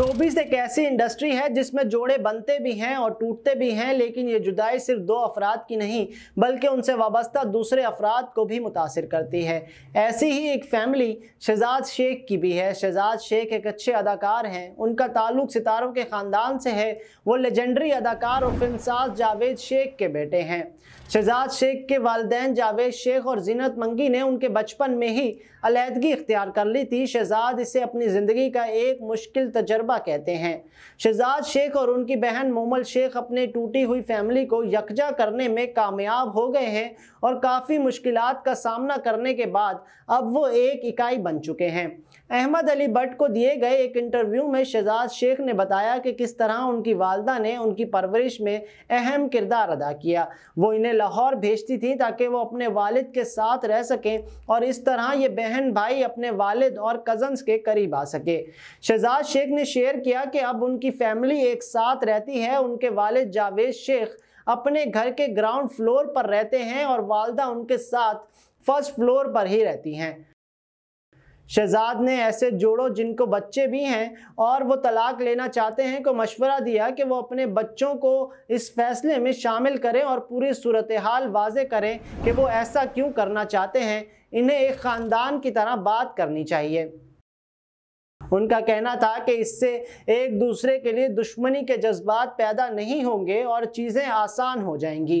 showbiz एक ऐसी industry है जिसमें जोड़े बनते भी हैं और टूटते भी हैं लेकिन ये जुदाई सिर्फ दो अफराद की नहीं बल्कि उनसे वाबस्ता दूसरे अफराद को भी मुतासर करती है ऐसी ही एक फैमिली शहजाद शेख की भी है शहजाद शेख एक अच्छे अदाकार हैं उनका ताल्लुक सितारों के ख़ानदान से है वो लेजेंडरी अदाकार और फिल्मसाज जावेद शेख के बेटे हैं शहजाद शेख के वालदेन जावेद शेख और जीनत मंगी ने उनके बचपन में ही अलीहदगी इख्तियार कर ली थी शहजाद इसे अपनी ज़िंदगी का एक मुश्किल तजर्बा तजर्बा कहते हैं शहजाद शेख और उनकी बहन मोमल शेख अपने टूटी हुई फैमिली को यकजा करने में कामयाब हो गए हैं और काफ़ी मुश्किल का सामना करने के बाद अब वो एक इकाई बन चुके हैं अहमद अली भट्ट को दिए गए एक इंटरव्यू में शहजाद शेख ने बताया कि किस तरह उनकी वालदा ने उनकी परवरिश में अहम किरदार अदा किया वो इन्हें लाहौर भेजती थी ताकि वो अपने वालिद के साथ रह सकें और इस तरह ये बहन भाई अपने वालिद और कज़न्स के करीब आ सके शहजाद शेख ने शेख शेयर किया कि अब उनकी फैमिली एक साथ रहती है उनके वालिद जावेद शेख अपने घर के ग्राउंड फ्लोर पर रहते हैं और वालदा उनके साथ फर्स्ट फ्लोर पर ही रहती हैं शहजाद ने ऐसे जोड़ों जिनको बच्चे भी हैं और वो तलाक लेना चाहते हैं को मशवरा दिया कि वो अपने बच्चों को इस फैसले में शामिल करें और पूरी सूरत हाल वाजे करें कि वो ऐसा क्यों करना चाहते हैं इन्हें एक ख़ानदान की तरह बात करनी चाहिए उनका कहना था कि इससे एक दूसरे के लिए दुश्मनी के जज्बात पैदा नहीं होंगे और चीज़ें आसान हो जाएंगी